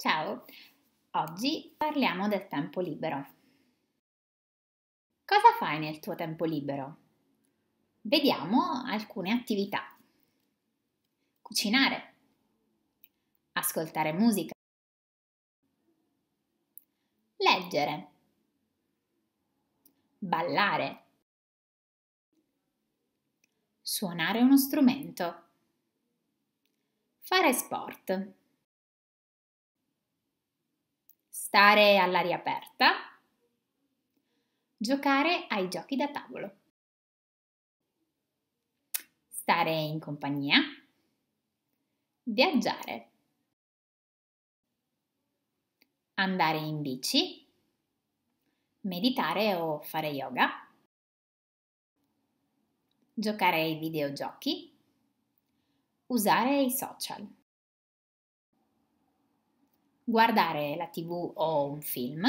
Ciao, oggi parliamo del tempo libero. Cosa fai nel tuo tempo libero? Vediamo alcune attività. Cucinare, ascoltare musica, leggere, ballare, suonare uno strumento, fare sport. stare all'aria aperta, giocare ai giochi da tavolo, stare in compagnia, viaggiare, andare in bici, meditare o fare yoga, giocare ai videogiochi, usare i social guardare la tv o un film,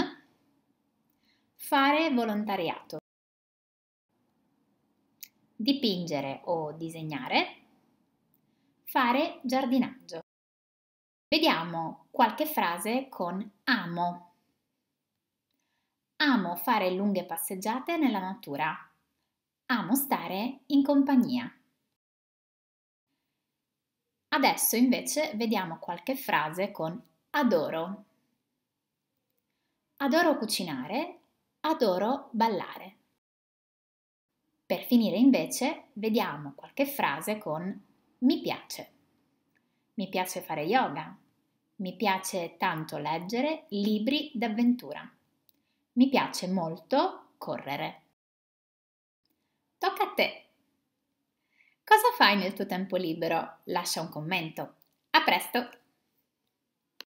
fare volontariato, dipingere o disegnare, fare giardinaggio. Vediamo qualche frase con amo. Amo fare lunghe passeggiate nella natura. Amo stare in compagnia. Adesso invece vediamo qualche frase con Adoro. Adoro cucinare, adoro ballare. Per finire invece vediamo qualche frase con mi piace. Mi piace fare yoga. Mi piace tanto leggere libri d'avventura. Mi piace molto correre. Tocca a te. Cosa fai nel tuo tempo libero? Lascia un commento. A presto!